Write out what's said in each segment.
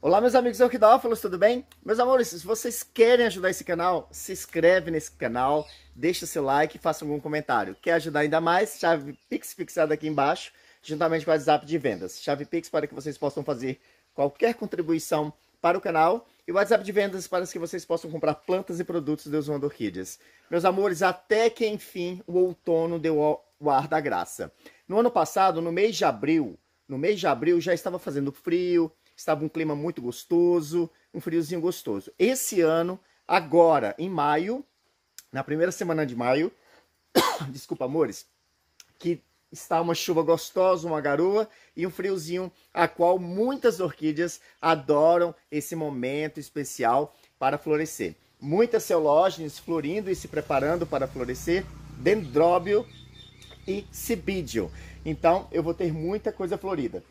Olá, meus amigos, eu tudo bem? Meus amores, se vocês querem ajudar esse canal, se inscreve nesse canal, deixa seu like, faça algum comentário. Quer ajudar ainda mais? Chave Pix fixada aqui embaixo, juntamente com o WhatsApp de vendas. Chave Pix para que vocês possam fazer qualquer contribuição para o canal e o WhatsApp de vendas para que vocês possam comprar plantas e produtos dos Wonder Orquídeas. Meus amores, até que enfim o outono deu o ar da graça. No ano passado, no mês de abril, no mês de abril já estava fazendo frio, estava um clima muito gostoso, um friozinho gostoso. Esse ano, agora em maio, na primeira semana de maio, desculpa, amores, que está uma chuva gostosa, uma garoa e um friozinho, a qual muitas orquídeas adoram esse momento especial para florescer. Muitas celógenes florindo e se preparando para florescer, dendróbio e cibidio. Então, eu vou ter muita coisa florida.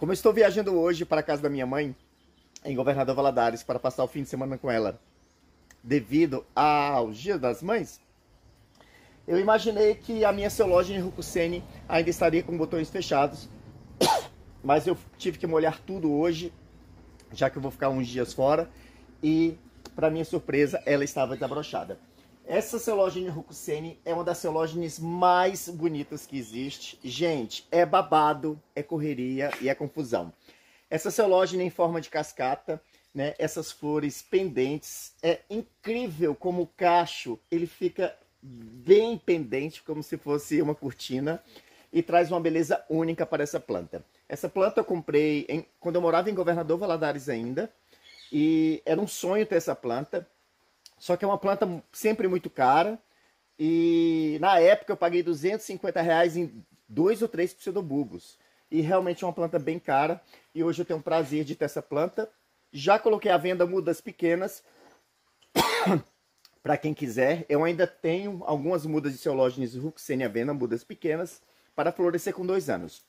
Como eu estou viajando hoje para a casa da minha mãe, em Governador Valadares, para passar o fim de semana com ela, devido ao Dia das Mães, eu imaginei que a minha celulose em Rucucene ainda estaria com botões fechados, mas eu tive que molhar tudo hoje, já que eu vou ficar uns dias fora, e para minha surpresa, ela estava desabrochada. Essa celogene Rokusene é uma das celogênias mais bonitas que existe. Gente, é babado, é correria e é confusão. Essa celogênia em forma de cascata, né? Essas flores pendentes, é incrível como o cacho, ele fica bem pendente, como se fosse uma cortina, e traz uma beleza única para essa planta. Essa planta eu comprei em, quando eu morava em Governador Valadares ainda, e era um sonho ter essa planta. Só que é uma planta sempre muito cara. E na época eu paguei 250 reais em dois ou três pseudobulbos. E realmente é uma planta bem cara. E hoje eu tenho o prazer de ter essa planta. Já coloquei à venda mudas pequenas. para quem quiser, eu ainda tenho algumas mudas de Ruxene à venda, mudas pequenas, para florescer com dois anos.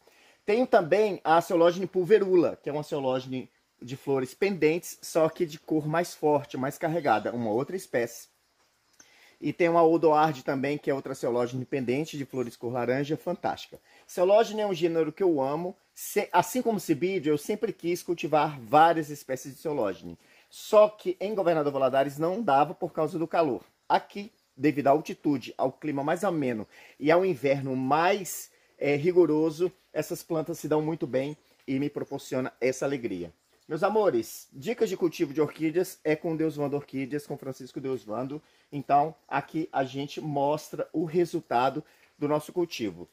Tenho também a Ceológene pulverula, que é uma Ceológene de flores pendentes, só que de cor mais forte, mais carregada, uma outra espécie. E tem uma Odoarde também, que é outra celógena pendente, de flores cor laranja, fantástica. Celógena é um gênero que eu amo, assim como cibídeo, eu sempre quis cultivar várias espécies de celógena. Só que em Governador Valadares não dava por causa do calor. Aqui, devido à altitude, ao clima mais ameno e ao inverno mais é, rigoroso, essas plantas se dão muito bem e me proporciona essa alegria. Meus amores, dicas de cultivo de orquídeas é com Deus Vando Orquídeas, com Francisco Deus Vando. Então, aqui a gente mostra o resultado do nosso cultivo.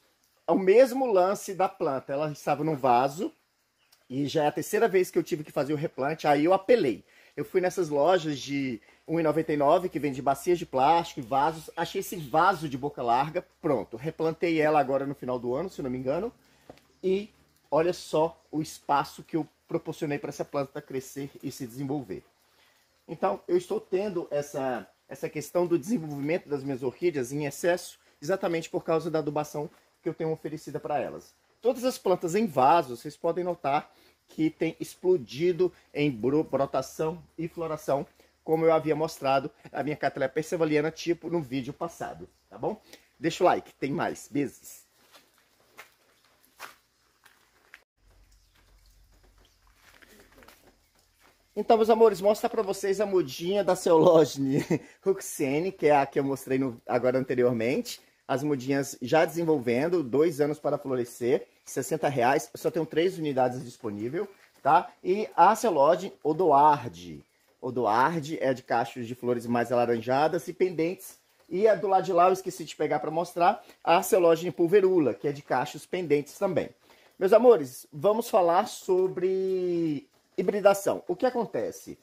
É o mesmo lance da planta. Ela estava num vaso e já é a terceira vez que eu tive que fazer o replante, aí eu apelei. Eu fui nessas lojas de R$1,99 que vende bacias de plástico e vasos, achei esse vaso de boca larga, pronto. Replantei ela agora no final do ano, se não me engano. E olha só o espaço que eu proporcionei para essa planta crescer e se desenvolver. Então, eu estou tendo essa, essa questão do desenvolvimento das minhas orquídeas em excesso, exatamente por causa da adubação que eu tenho oferecida para elas. Todas as plantas em vaso, vocês podem notar que tem explodido em brotação e floração, como eu havia mostrado a minha cattleya percevaliana tipo no vídeo passado, tá bom? Deixa o like, tem mais, beijos. Então, meus amores, mostra para vocês a mudinha da Ceologine Ruxene, que é a que eu mostrei no, agora anteriormente. As mudinhas já desenvolvendo, dois anos para florescer, 60 reais. Eu só tenho três unidades disponível, tá? E a Ceologine Odoarde. Odoarde é de cachos de flores mais alaranjadas e pendentes. E a do lado de lá, eu esqueci de pegar para mostrar, a Ceologine Pulverula, que é de cachos pendentes também. Meus amores, vamos falar sobre hibridação. O que acontece?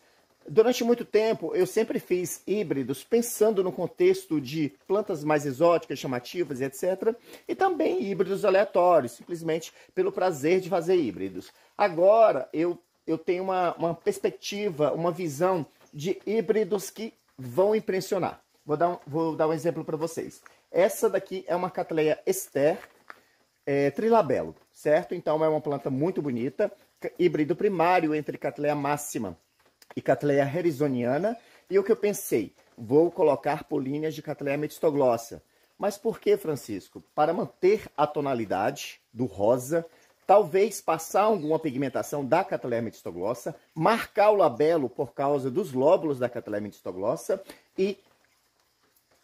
Durante muito tempo, eu sempre fiz híbridos pensando no contexto de plantas mais exóticas, chamativas, etc. E também híbridos aleatórios, simplesmente pelo prazer de fazer híbridos. Agora, eu, eu tenho uma, uma perspectiva, uma visão de híbridos que vão impressionar. Vou dar um, vou dar um exemplo para vocês. Essa daqui é uma Catleya Esther é, Trilabelo, certo? Então, é uma planta muito bonita híbrido primário entre Cattleya máxima e Cattleya harrisoniana. E o que eu pensei? Vou colocar políneas de Cattleya metistoglossa. Mas por que, Francisco? Para manter a tonalidade do rosa, talvez passar alguma pigmentação da Cattleya metistoglossa, marcar o labelo por causa dos lóbulos da Cattleya metistoglossa e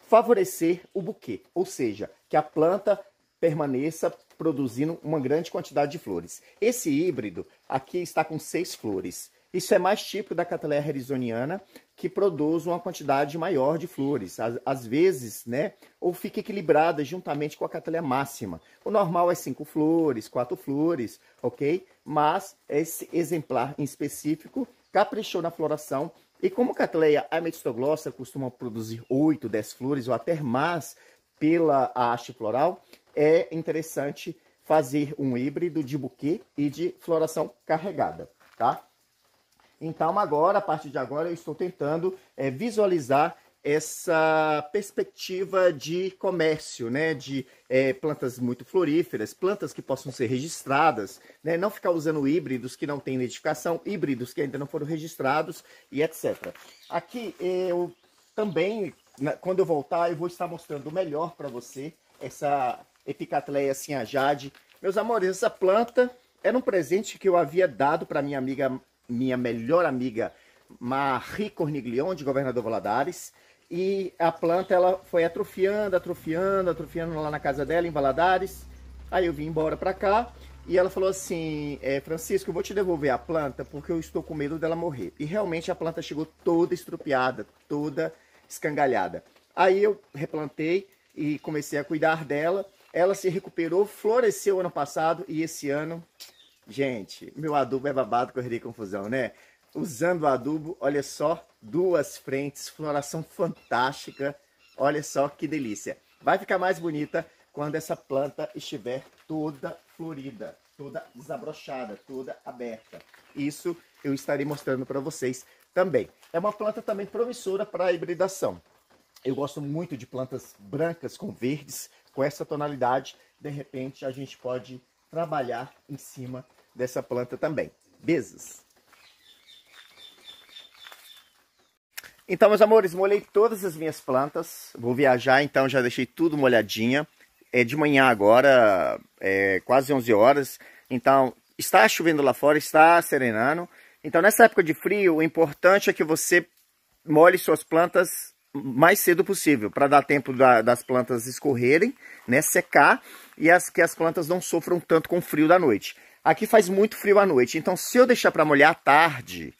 favorecer o buquê, ou seja, que a planta permaneça produzindo uma grande quantidade de flores. Esse híbrido aqui está com seis flores. Isso é mais típico da cataleia arizoniana, que produz uma quantidade maior de flores, às, às, vezes, né? Ou fica equilibrada juntamente com a cataleia máxima. O normal é cinco flores, quatro flores, ok? Mas esse exemplar em específico caprichou na floração. E como a cataleia ametistoglossa costuma produzir oito, dez flores ou até mais pela haste floral, é interessante fazer um híbrido de buquê e de floração carregada, tá? Então agora, a partir de agora, eu estou tentando é, visualizar essa perspectiva de comércio, né, de é, plantas muito floríferas, plantas que possam ser registradas, né, não ficar usando híbridos que não têm identificação, híbridos que ainda não foram registrados e etc. Aqui eu também, quando eu voltar, eu vou estar mostrando melhor para você essa Epicatleia assim a Jade. Meus amores, essa planta era um presente que eu havia dado para minha amiga, minha melhor amiga Marie Corniglion, de Governador Valadares. E a planta ela foi atrofiando, atrofiando, atrofiando lá na casa dela, em Valadares. Aí eu vim embora para cá e ela falou assim: eh, Francisco, eu vou te devolver a planta porque eu estou com medo dela morrer. E realmente a planta chegou toda estrupiada, toda escangalhada. Aí eu replantei e comecei a cuidar dela. Ela se recuperou, floresceu ano passado e esse ano, gente, meu adubo é babado, correria e confusão, né? Usando o adubo, olha só, duas frentes, floração fantástica. Olha só que delícia. Vai ficar mais bonita quando essa planta estiver toda florida, toda desabrochada, toda aberta. Isso eu estarei mostrando para vocês também. É uma planta também promissora para a hibridação. Eu gosto muito de plantas brancas com verdes, com essa tonalidade, de repente a gente pode trabalhar em cima dessa planta também. Beijos! Então, meus amores, molhei todas as minhas plantas. Vou viajar, então já deixei tudo molhadinha. É de manhã agora, é quase 11 horas. Então, está chovendo lá fora, está serenando. Então, nessa época de frio, o importante é que você molhe suas plantas mais cedo possível, para dar tempo da, das plantas escorrerem, né, secar e as que as plantas não sofram tanto com o frio da noite. Aqui faz muito frio à noite, então se eu deixar para molhar à tarde,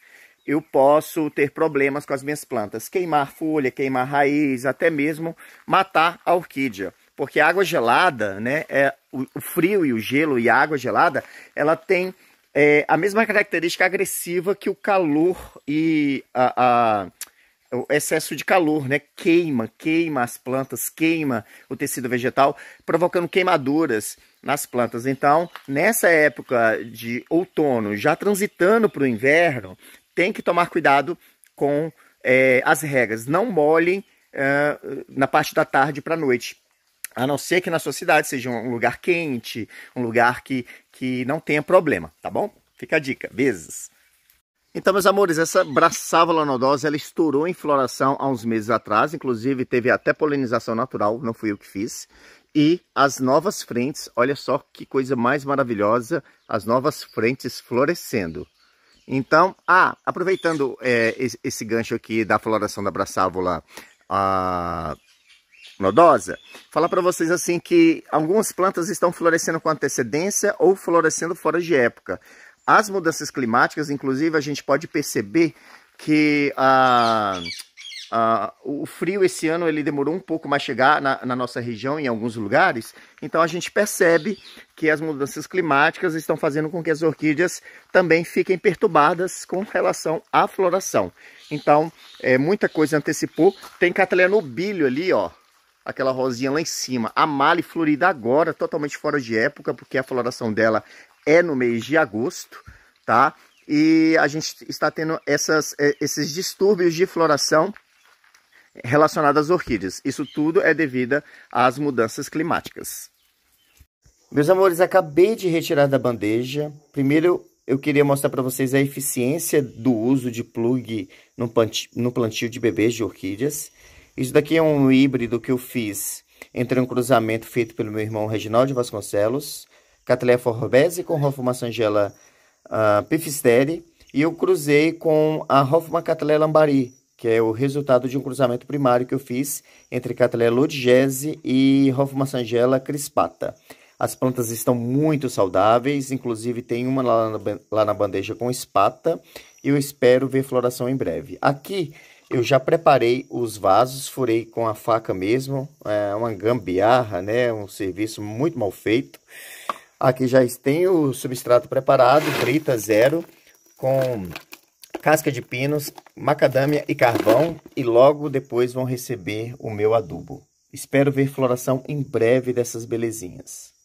eu posso ter problemas com as minhas plantas, queimar folha, queimar raiz, até mesmo matar a orquídea. Porque a água gelada, né, é, o, o frio e o gelo e a água gelada, ela tem é, a mesma característica agressiva que o calor e a, a o excesso de calor, né? Queima, queima as plantas, queima o tecido vegetal, provocando queimaduras nas plantas. Então, nessa época de outono, já transitando para o inverno, tem que tomar cuidado com é, as regras. Não molhem é, na parte da tarde para a noite. A não ser que na sua cidade seja um lugar quente, um lugar que, que não tenha problema, tá bom? Fica a dica. Beijos. Então, meus amores, essa braçava nodosa ela estourou em floração há uns meses atrás, inclusive teve até polinização natural, não fui eu que fiz. E as novas frentes, olha só que coisa mais maravilhosa, as novas frentes florescendo. Então, ah, aproveitando é, esse gancho aqui da floração da braçávola a ah, nodosa, falar para vocês assim que algumas plantas estão florescendo com antecedência ou florescendo fora de época. As mudanças climáticas, inclusive, a gente pode perceber que a, ah, a, ah, o frio esse ano ele demorou um pouco mais chegar na, na nossa região, em alguns lugares. Então a gente percebe que as mudanças climáticas estão fazendo com que as orquídeas também fiquem perturbadas com relação à floração. Então, é, muita coisa antecipou. Tem cataleia no bilho ali, ó. Aquela rosinha lá em cima. A male florida agora, totalmente fora de época, porque a floração dela é no mês de agosto, tá? E a gente está tendo essas, é, esses distúrbios de floração relacionados às orquídeas. Isso tudo é devido às mudanças climáticas. Meus amores, acabei de retirar da bandeja. Primeiro, eu queria mostrar para vocês a eficiência do uso de plug no plantio de bebês de orquídeas. Isso daqui é um híbrido que eu fiz entre um cruzamento feito pelo meu irmão Reginaldo Vasconcelos Cattleya forbese com Hoffmann sangela uh, ah, pifisteri e eu cruzei com a Hoffmann Cattleya lambari, que é o resultado de um cruzamento primário que eu fiz entre Cattleya lodigese e Hoffmann sangela crispata. As plantas estão muito saudáveis, inclusive tem uma lá na, lá na bandeja com espata e eu espero ver floração em breve. Aqui eu já preparei os vasos, furei com a faca mesmo, é uma gambiarra, né? Um serviço muito mal feito. Aqui já tem o substrato preparado, brita zero, com casca de pinos, macadâmia e carvão. E logo depois vão receber o meu adubo. Espero ver floração em breve dessas belezinhas.